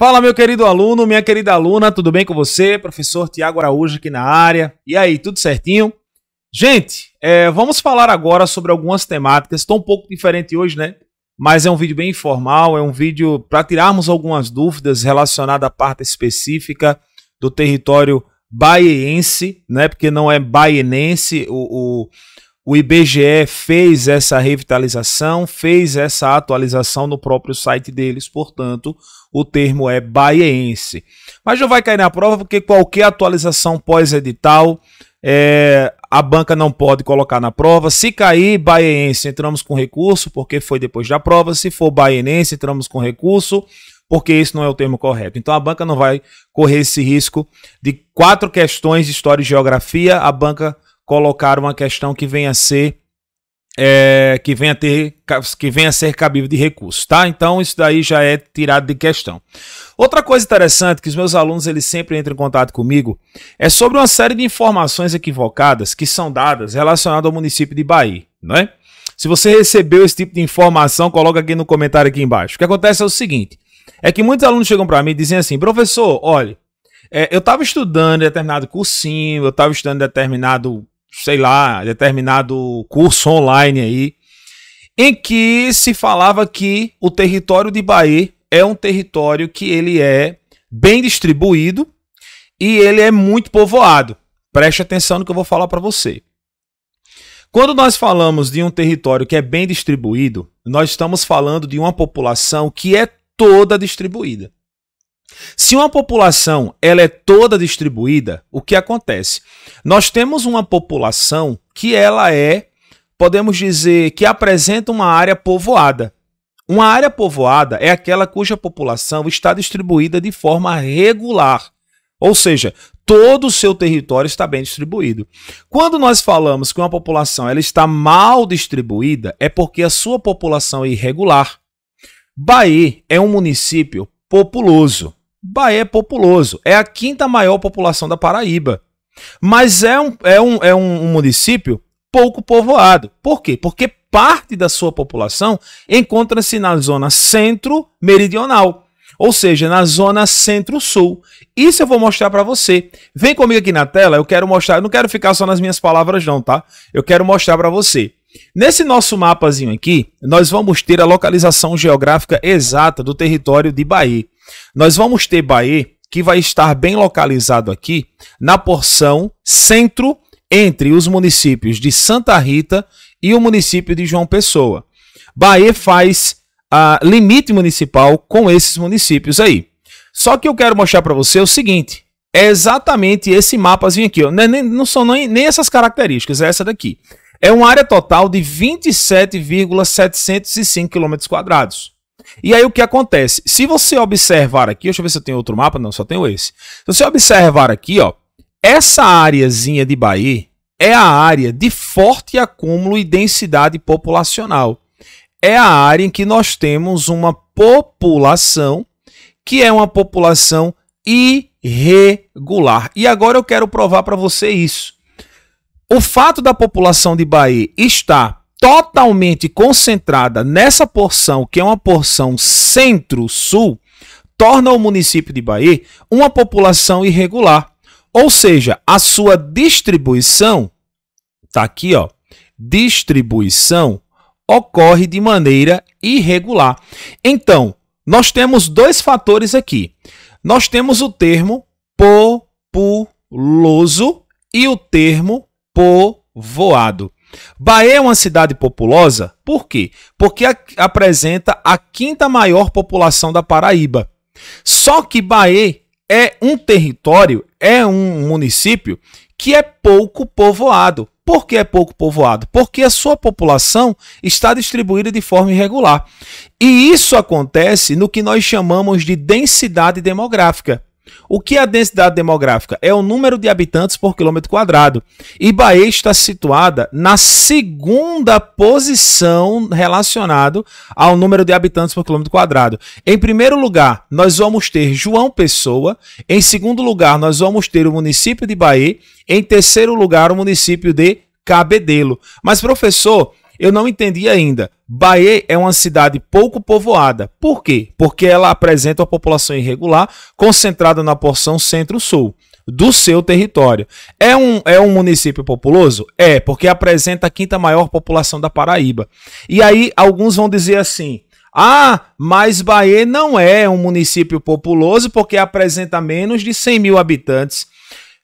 Fala, meu querido aluno, minha querida aluna, tudo bem com você? Professor Tiago Araújo aqui na área. E aí, tudo certinho? Gente, é, vamos falar agora sobre algumas temáticas. Estou um pouco diferente hoje, né? Mas é um vídeo bem informal, é um vídeo para tirarmos algumas dúvidas relacionadas à parte específica do território baiense, né? Porque não é baienense o, o o IBGE fez essa revitalização, fez essa atualização no próprio site deles, portanto, o termo é baiense. Mas não vai cair na prova porque qualquer atualização pós-edital é, a banca não pode colocar na prova. Se cair baiense, entramos com recurso, porque foi depois da prova. Se for baienense, entramos com recurso, porque esse não é o termo correto. Então a banca não vai correr esse risco de quatro questões de história e geografia, a banca colocar uma questão que venha a ser é, que venha ter que venha a ser cabível de recurso, tá? Então isso daí já é tirado de questão. Outra coisa interessante que os meus alunos eles sempre entram em contato comigo é sobre uma série de informações equivocadas que são dadas relacionadas ao município de Bahia, não é? Se você recebeu esse tipo de informação, coloca aqui no comentário aqui embaixo. O que acontece é o seguinte, é que muitos alunos chegam para mim e dizem assim, professor, olha, é, eu estava estudando determinado cursinho, eu estava estudando determinado sei lá, determinado curso online aí, em que se falava que o território de Bahia é um território que ele é bem distribuído e ele é muito povoado. Preste atenção no que eu vou falar para você. Quando nós falamos de um território que é bem distribuído, nós estamos falando de uma população que é toda distribuída. Se uma população ela é toda distribuída, o que acontece? Nós temos uma população que ela é, podemos dizer, que apresenta uma área povoada. Uma área povoada é aquela cuja população está distribuída de forma regular. Ou seja, todo o seu território está bem distribuído. Quando nós falamos que uma população ela está mal distribuída, é porque a sua população é irregular. Bahia é um município populoso. Bahia é populoso. É a quinta maior população da Paraíba. Mas é um, é um, é um, município pouco povoado. Por quê? Porque parte da sua população encontra-se na zona centro-meridional. Ou seja, na zona centro-sul. Isso eu vou mostrar para você. Vem comigo aqui na tela, eu quero mostrar. Eu não quero ficar só nas minhas palavras, não, tá? Eu quero mostrar para você. Nesse nosso mapazinho aqui, nós vamos ter a localização geográfica exata do território de Bahia. Nós vamos ter Bahia que vai estar bem localizado aqui na porção centro entre os municípios de Santa Rita e o município de João Pessoa. Bahia faz a ah, limite municipal com esses municípios aí. Só que eu quero mostrar para você o seguinte: é exatamente esse mapazinho aqui. Ó. É não são nem, nem essas características, é essa daqui. É uma área total de 27,705 km quadrados. E aí o que acontece? Se você observar aqui, deixa eu ver se eu tenho outro mapa, não, só tenho esse. Se você observar aqui, ó, essa areazinha de Bahia é a área de forte acúmulo e densidade populacional. É a área em que nós temos uma população que é uma população irregular. E agora eu quero provar para você isso. O fato da população de Bahia estar totalmente concentrada nessa porção, que é uma porção centro-sul, torna o município de Bahia uma população irregular. Ou seja, a sua distribuição, tá aqui, ó, distribuição ocorre de maneira irregular. Então, nós temos dois fatores aqui. Nós temos o termo populoso e o termo povoado. Bahia é uma cidade populosa, por quê? Porque apresenta a quinta maior população da Paraíba. Só que Bahia é um território, é um município que é pouco povoado. Por que é pouco povoado? Porque a sua população está distribuída de forma irregular. E isso acontece no que nós chamamos de densidade demográfica. O que é a densidade demográfica? É o número de habitantes por quilômetro quadrado. E Bahia está situada na segunda posição relacionado ao número de habitantes por quilômetro quadrado. Em primeiro lugar, nós vamos ter João Pessoa. Em segundo lugar, nós vamos ter o município de Bahia. Em terceiro lugar, o município de Cabedelo. Mas, professor, eu não entendi ainda. Bahia é uma cidade pouco povoada. Por quê? Porque ela apresenta uma população irregular concentrada na porção centro-sul do seu território. É um, é um município populoso? É, porque apresenta a quinta maior população da Paraíba. E aí alguns vão dizer assim: ah, mas Bahia não é um município populoso porque apresenta menos de 100 mil habitantes.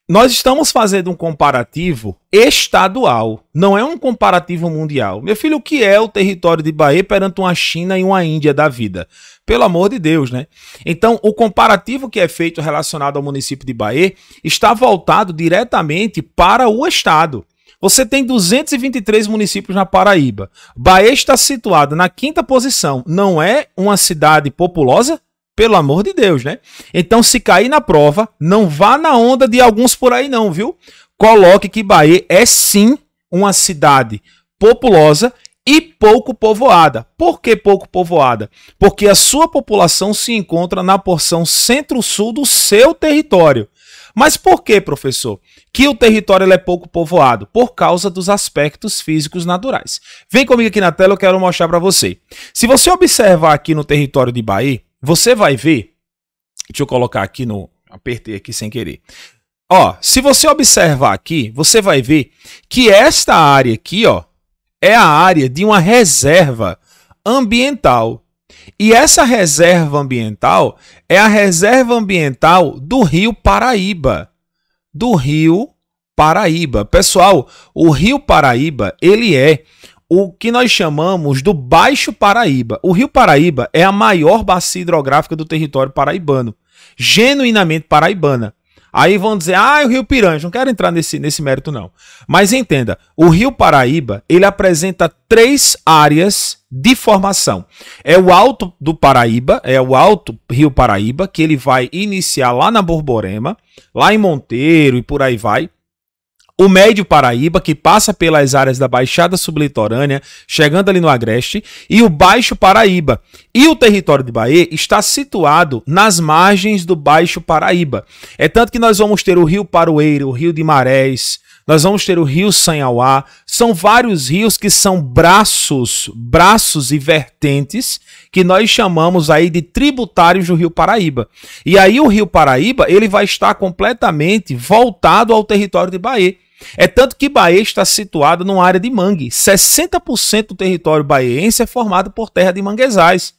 Nós estamos fazendo um comparativo estadual, não é um comparativo mundial. Meu filho, o que é o território de Bahia perante uma China e uma Índia da vida? Pelo amor de Deus, né? Então, o comparativo que é feito relacionado ao município de Bahia está voltado diretamente para o estado. Você tem 223 municípios na Paraíba. Bahia está situada na quinta posição. Não é uma cidade populosa? Pelo amor de Deus, né? Então, se cair na prova, não vá na onda de alguns por aí, não, viu? Coloque que Bahia é sim uma cidade populosa e pouco povoada. Por que pouco povoada? Porque a sua população se encontra na porção centro-sul do seu território. Mas por que, professor, que o território é pouco povoado? Por causa dos aspectos físicos naturais. Vem comigo aqui na tela, eu quero mostrar para você. Se você observar aqui no território de Bahia, você vai ver. Deixa eu colocar aqui no. Apertei aqui sem querer. Ó, se você observar aqui, você vai ver que esta área aqui, ó, é a área de uma reserva ambiental. E essa reserva ambiental é a reserva ambiental do Rio Paraíba. Do Rio Paraíba. Pessoal, o Rio Paraíba, ele é o que nós chamamos do Baixo Paraíba. O Rio Paraíba é a maior bacia hidrográfica do território paraibano, genuinamente paraibana. Aí vão dizer, ah, o Rio Piranha. Não quero entrar nesse, nesse mérito, não. Mas entenda, o Rio Paraíba, ele apresenta três áreas de formação. É o Alto do Paraíba, é o Alto Rio Paraíba, que ele vai iniciar lá na Borborema, lá em Monteiro e por aí vai o Médio Paraíba, que passa pelas áreas da Baixada Sublitorânea, chegando ali no Agreste, e o Baixo Paraíba. E o território de Bahia está situado nas margens do Baixo Paraíba. É tanto que nós vamos ter o Rio Paroeiro, o Rio de Marés, nós vamos ter o Rio Sanhauá, são vários rios que são braços, braços e vertentes que nós chamamos aí de tributários do Rio Paraíba. E aí o Rio Paraíba, ele vai estar completamente voltado ao território de Bahia. É tanto que Bahia está situada numa área de mangue. 60% do território baiense é formado por terra de manguezais.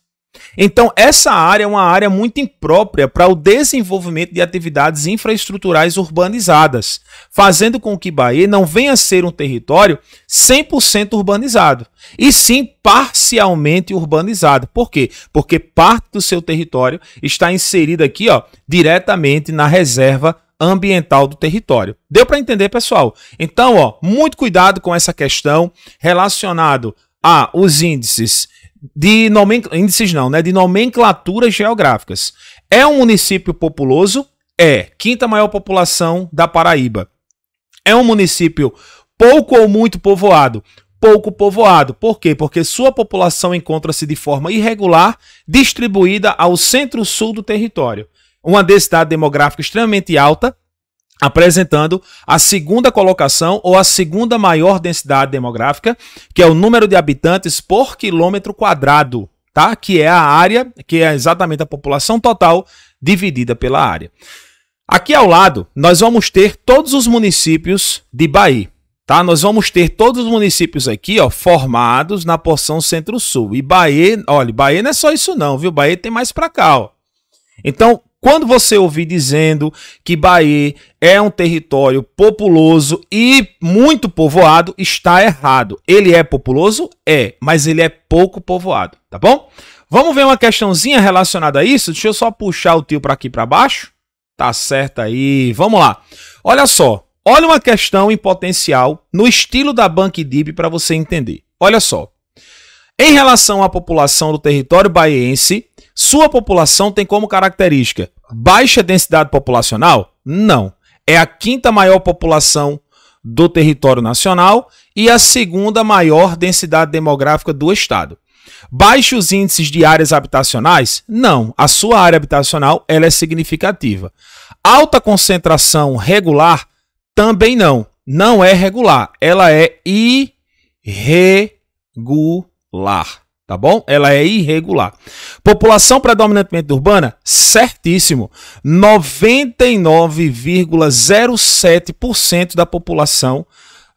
Então, essa área é uma área muito imprópria para o desenvolvimento de atividades infraestruturais urbanizadas, fazendo com que Bahia não venha a ser um território 100% urbanizado, e sim parcialmente urbanizado. Por quê? Porque parte do seu território está inserida aqui, ó, diretamente na reserva ambiental do território. Deu para entender, pessoal? Então, ó, muito cuidado com essa questão relacionado a os índices de índices não, né, de nomenclaturas geográficas. É um município populoso? É, quinta maior população da Paraíba. É um município pouco ou muito povoado? pouco povoado. Por quê? Porque sua população encontra-se de forma irregular, distribuída ao centro-sul do território uma densidade demográfica extremamente alta, apresentando a segunda colocação ou a segunda maior densidade demográfica, que é o número de habitantes por quilômetro quadrado, tá? Que é a área, que é exatamente a população total dividida pela área. Aqui ao lado, nós vamos ter todos os municípios de Bahia. Tá? Nós vamos ter todos os municípios aqui, ó, formados na porção centro-sul. E Bahia, olha, Bahia não é só isso não, viu? Bahia tem mais para cá, ó. Então, quando você ouvir dizendo que Bahia é um território populoso e muito povoado, está errado. Ele é populoso? É, mas ele é pouco povoado, tá bom? Vamos ver uma questãozinha relacionada a isso? Deixa eu só puxar o tio para aqui para baixo. Tá certo aí. Vamos lá. Olha só. Olha uma questão em potencial no estilo da Bank Dib para você entender. Olha só. Em relação à população do território baiense, sua população tem como característica baixa densidade populacional? Não. É a quinta maior população do território nacional e a segunda maior densidade demográfica do estado. Baixos índices de áreas habitacionais? Não, a sua área habitacional ela é significativa. Alta concentração regular? Também não, não é regular, ela é irregular irregular, tá bom? Ela é irregular. População predominantemente urbana? Certíssimo. 99,07% da população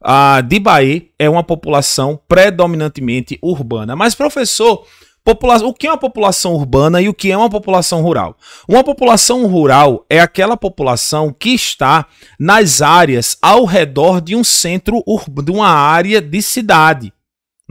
ah, de Bahia é uma população predominantemente urbana. Mas, professor, o que é uma população urbana e o que é uma população rural? Uma população rural é aquela população que está nas áreas ao redor de um centro urbano, de uma área de cidade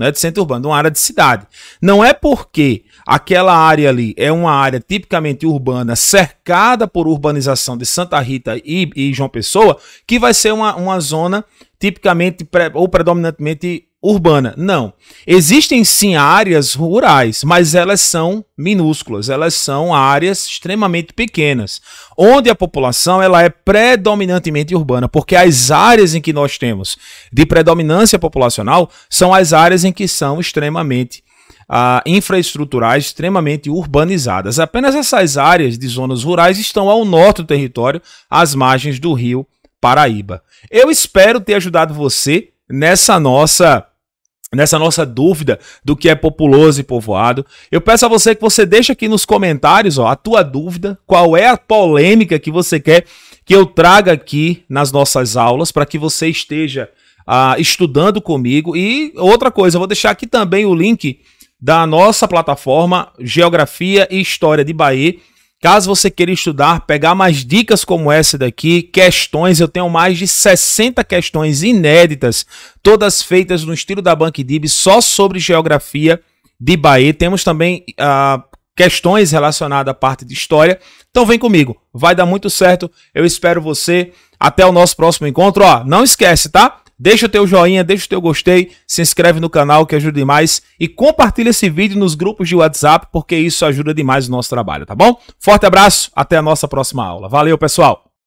é de centro urbano, de uma área de cidade. Não é porque aquela área ali é uma área tipicamente urbana, cercada por urbanização de Santa Rita e, e João Pessoa, que vai ser uma, uma zona tipicamente ou predominantemente urbana. Não. Existem sim áreas rurais, mas elas são minúsculas, elas são áreas extremamente pequenas, onde a população ela é predominantemente urbana, porque as áreas em que nós temos de predominância populacional são as áreas em que são extremamente Uh, infraestruturais extremamente urbanizadas. Apenas essas áreas de zonas rurais estão ao norte do território, às margens do rio Paraíba. Eu espero ter ajudado você nessa nossa nessa nossa dúvida do que é populoso e povoado. Eu peço a você que você deixe aqui nos comentários ó, a tua dúvida, qual é a polêmica que você quer que eu traga aqui nas nossas aulas para que você esteja uh, estudando comigo. E outra coisa, eu vou deixar aqui também o link da nossa plataforma Geografia e História de Bahia Caso você queira estudar, pegar mais dicas como essa daqui, questões, eu tenho mais de 60 questões inéditas, todas feitas no estilo da BankDib, só sobre geografia de Bahia. Temos também uh, questões relacionadas à parte de história. Então vem comigo, vai dar muito certo. Eu espero você. Até o nosso próximo encontro. Ó, não esquece, tá? Deixa o teu joinha, deixa o teu gostei, se inscreve no canal que ajuda demais e compartilha esse vídeo nos grupos de WhatsApp porque isso ajuda demais o nosso trabalho, tá bom? Forte abraço, até a nossa próxima aula. Valeu, pessoal!